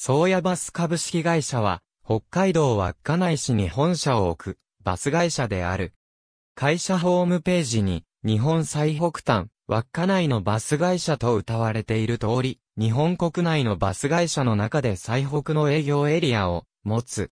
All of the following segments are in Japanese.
宗谷バス株式会社は、北海道稚内市に本社を置く、バス会社である。会社ホームページに、日本最北端、稚内のバス会社と謳われている通り、日本国内のバス会社の中で最北の営業エリアを持つ。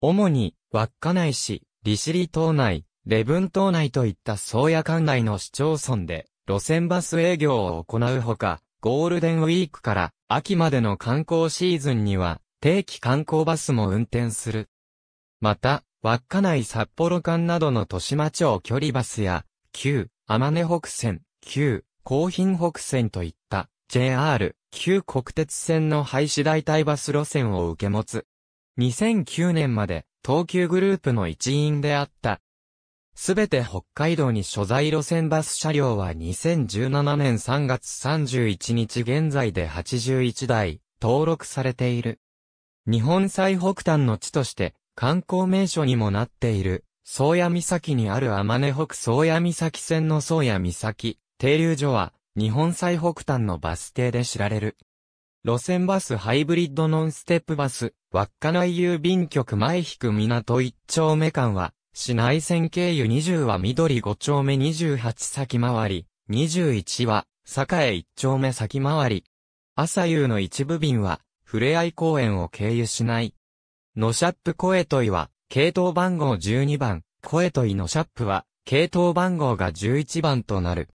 主に、稚内市、利尻島内、礼文島内といった宗谷管内の市町村で、路線バス営業を行うほか、ゴールデンウィークから秋までの観光シーズンには、定期観光バスも運転する。また、稚内札幌間などの豊島町距離バスや、旧、天根北線、旧、高品北線といった、JR、旧国鉄線の廃止代替バス路線を受け持つ。2009年まで、東急グループの一員であった、すべて北海道に所在路線バス車両は2017年3月31日現在で81台登録されている。日本最北端の地として観光名所にもなっている、宗谷岬にある天根北宗谷岬線の宗谷岬停留所は日本最北端のバス停で知られる。路線バスハイブリッドノンステップバス、稚内郵便局前引く港一丁目間は、市内線経由20は緑5丁目28先回り、21は、栄1丁目先回り。朝夕の一部便は、ふれあい公園を経由しない。ノシャップコエトイは、系統番号12番、コエトイノシャップは、系統番号が11番となる。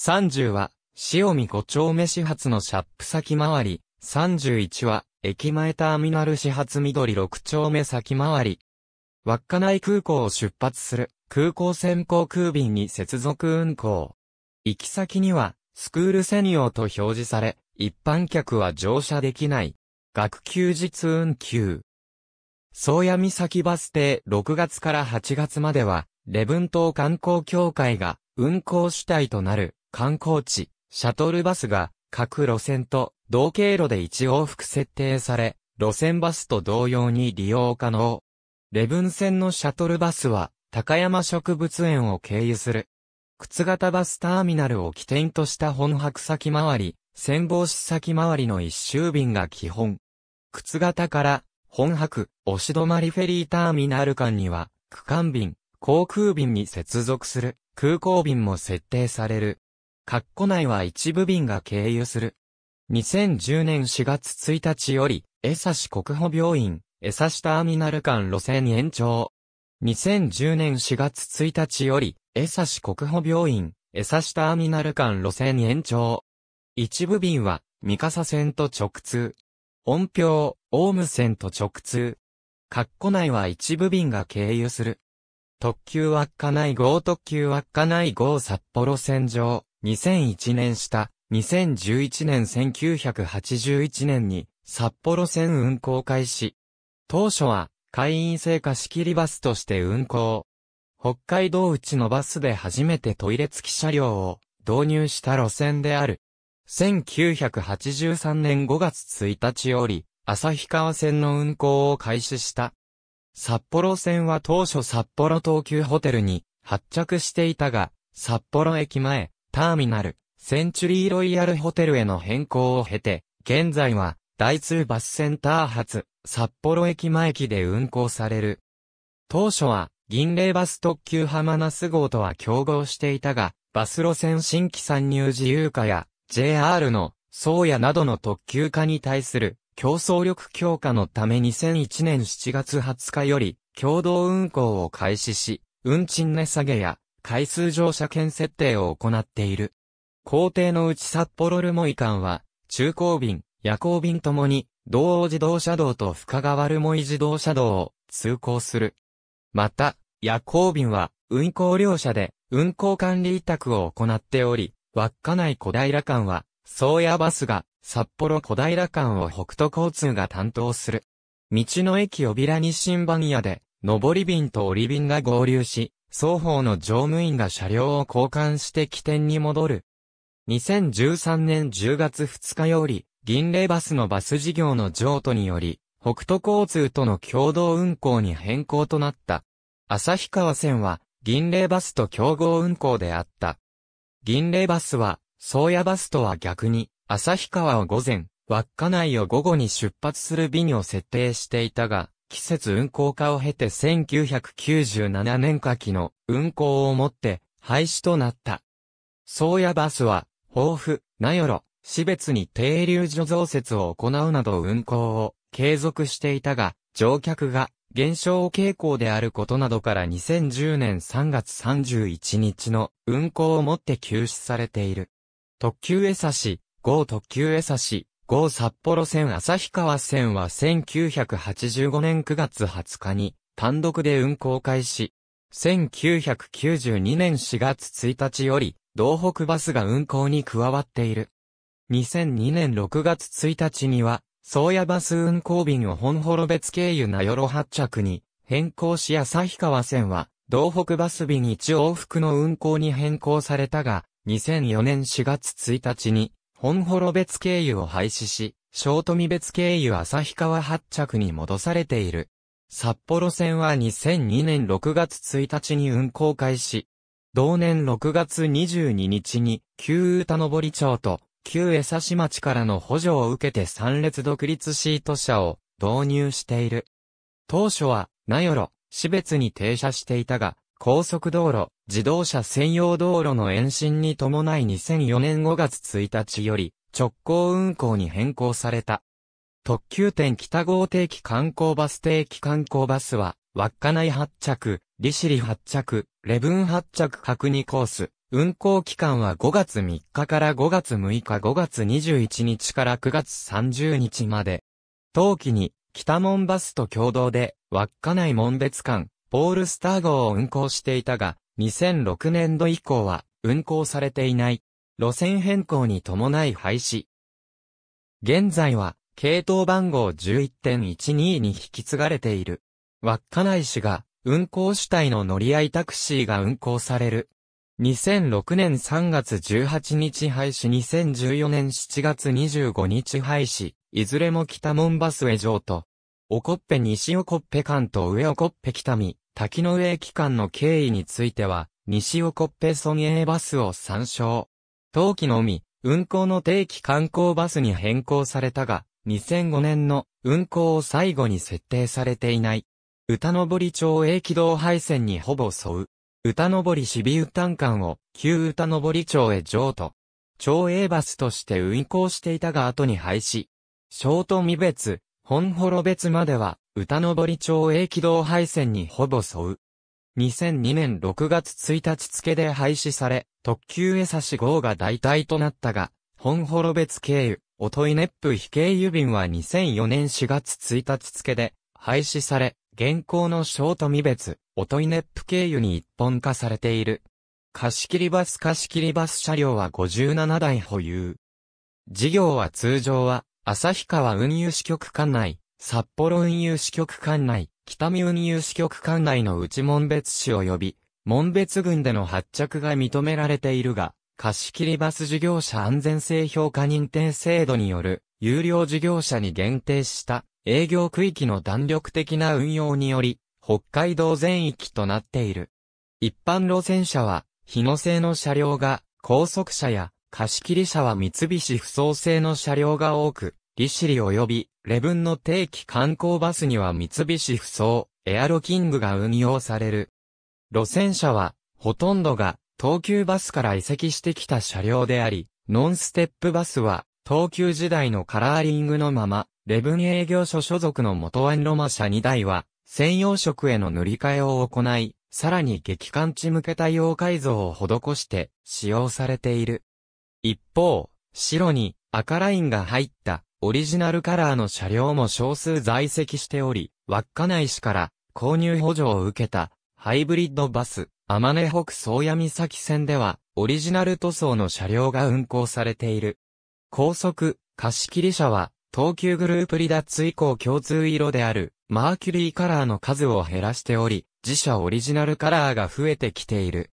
30は、塩見5丁目始発のシャップ先回り、31は、駅前ターミナル始発緑6丁目先回り。稚内空港を出発する空港線航空便に接続運行。行き先には、スクール専用と表示され、一般客は乗車できない。学休日運休。宗谷岬バス停6月から8月までは、レブン島観光協会が運行主体となる観光地、シャトルバスが各路線と同経路で一往復設定され、路線バスと同様に利用可能。礼文線のシャトルバスは、高山植物園を経由する。靴型バスターミナルを起点とした本泊先回り、先防止先回りの一周便が基本。靴型から、本泊、押し止まりフェリーターミナル間には、区間便、航空便に接続する、空港便も設定される。括弧内は一部便が経由する。2010年4月1日より、江差国保病院、江差ターミナル間路線延長。2010年4月1日より、江差国保病院、江差ターミナル間路線延長。一部便は、三笠線と直通。音響、オウム線と直通。括弧内は一部便が経由する。特急稚内号特急稚内号札幌線上、2001年下、2011年1981年に札幌線運行開始。当初は会員制貸切バスとして運行。北海道内のバスで初めてトイレ付き車両を導入した路線である。1983年5月1日より、旭川線の運行を開始した。札幌線は当初札幌東急ホテルに発着していたが、札幌駅前、ターミナル、センチュリーロイヤルホテルへの変更を経て、現在は大通バスセンター発、札幌駅前駅で運行される。当初は、銀霊バス特急浜那須号とは競合していたが、バス路線新規参入自由化や、JR の、宗谷などの特急化に対する、競争力強化のため2001年7月20日より、共同運行を開始し、運賃値下げや、回数乗車券設定を行っている。工程のうち札幌留萌間は、中高便、夜行便ともに、道央自動車道と深川留萌自動車道を通行する。また、夜行便は、運行両社で、運行管理委託を行っており、稚内小平間は、宗谷バスが、札幌小平間を北都交通が担当する。道の駅帯平日新番屋で、上り便と降り便が合流し、双方の乗務員が車両を交換して起点に戻る。2013年10月2日より、銀霊バスのバス事業の譲渡により、北斗交通との共同運行に変更となった。旭川線は、銀霊バスと競合運行であった。銀霊バスは、宗谷バスとは逆に、旭川を午前、稚内を午後に出発する便を設定していたが、季節運行化を経て1997年夏季の運行をもって廃止となった。宗谷バスは、豊富、名寄、市別に停留所増設を行うなど運行を継続していたが、乗客が減少傾向であることなどから2010年3月31日の運行をもって休止されている。特急江差し、号特急江差し、号札幌線旭川線は1985年9月20日に単独で運行開始。1992年4月1日より、道北バスが運行に加わっている。2002年6月1日には、宗谷バス運行便を本幌別経由名寄発着に変更し旭川線は、道北バス便1往復の運行に変更されたが、2004年4月1日に、本幌別経由を廃止し、小富別経由旭川発着に戻されている。札幌線は2002年6月1日に運行開始。同年6月22日に、旧歌登町と旧江差町からの補助を受けて三列独立シート車を導入している。当初は、名寄、市別に停車していたが、高速道路、自動車専用道路の延伸に伴い2004年5月1日より直行運行に変更された。特急店北号定期観光バス定期観光バスは、稚内発着、利尻発着、レブン発着各2コース、運行期間は5月3日から5月6日5月21日から9月30日まで。冬季に北門バスと共同で稚内門別間ポールスター号を運行していたが、2006年度以降は運行されていない。路線変更に伴い廃止。現在は系統番号11.12に引き継がれている。稚内市が運行主体の乗り合いタクシーが運行される2006年3月18日廃止2014年7月25日廃止、いずれも北門バスへ上と、おこっぺ西おこっぺ間と上おこっぺ北見、滝の上駅間の経緯については、西おこっぺ村営バスを参照。冬季のみ、運行の定期観光バスに変更されたが、2005年の運行を最後に設定されていない。歌登町営軌道廃線にほぼ沿う。歌登りシビウタ館を旧歌登町へ譲渡。町営バスとして運行していたが後に廃止。小都未別、本幌別までは歌登町営軌道廃線にほぼ沿う。2002年6月1日付で廃止され、特急江差号が代替となったが、本幌別経由、おといねっぷ非経由便は2004年4月1日付で廃止され、現行の小富別、といネップ経由に一本化されている。貸切バス貸切バス車両は57台保有。事業は通常は、旭川運輸支局管内、札幌運輸支局管内、北見運輸支局管内の内門別市及び、門別郡での発着が認められているが、貸切バス事業者安全性評価認定制度による、有料事業者に限定した営業区域の弾力的な運用により、北海道全域となっている。一般路線車は、日野製の車両が、高速車や、貸切車は三菱不走製の車両が多く、利尻及び、レブンの定期観光バスには三菱不走、エアロキングが運用される。路線車は、ほとんどが、東急バスから移籍してきた車両であり、ノンステップバスは、東急時代のカラーリングのまま、レブン営業所所属の元ワンロマ社2台は、専用色への塗り替えを行い、さらに激感値向け対応改造を施して使用されている。一方、白に赤ラインが入ったオリジナルカラーの車両も少数在籍しており、稚内市から購入補助を受けたハイブリッドバス、天根北宗谷岬線ではオリジナル塗装の車両が運行されている。高速、貸切車は東急グループ離脱以降共通色である、マーキュリーカラーの数を減らしており、自社オリジナルカラーが増えてきている。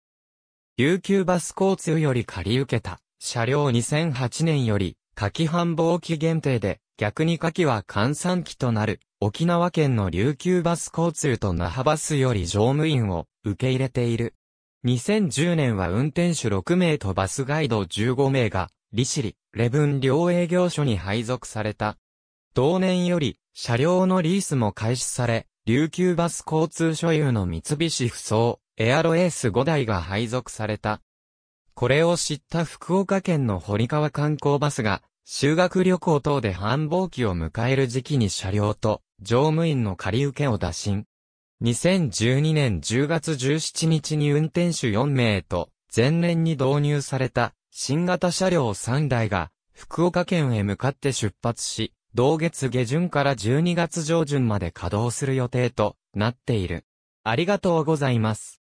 琉球バス交通より借り受けた、車両2008年より、夏季繁忙期限定で、逆に夏季は換算期となる、沖縄県の琉球バス交通と那覇バスより乗務員を受け入れている。2010年は運転手6名とバスガイド15名が利尻、レブン両営業所に配属された。同年より、車両のリースも開始され、琉球バス交通所有の三菱不走、エアロエース5台が配属された。これを知った福岡県の堀川観光バスが、修学旅行等で繁忙期を迎える時期に車両と乗務員の仮受けを打診。2012年10月17日に運転手4名と前年に導入された新型車両3台が、福岡県へ向かって出発し、同月下旬から12月上旬まで稼働する予定となっている。ありがとうございます。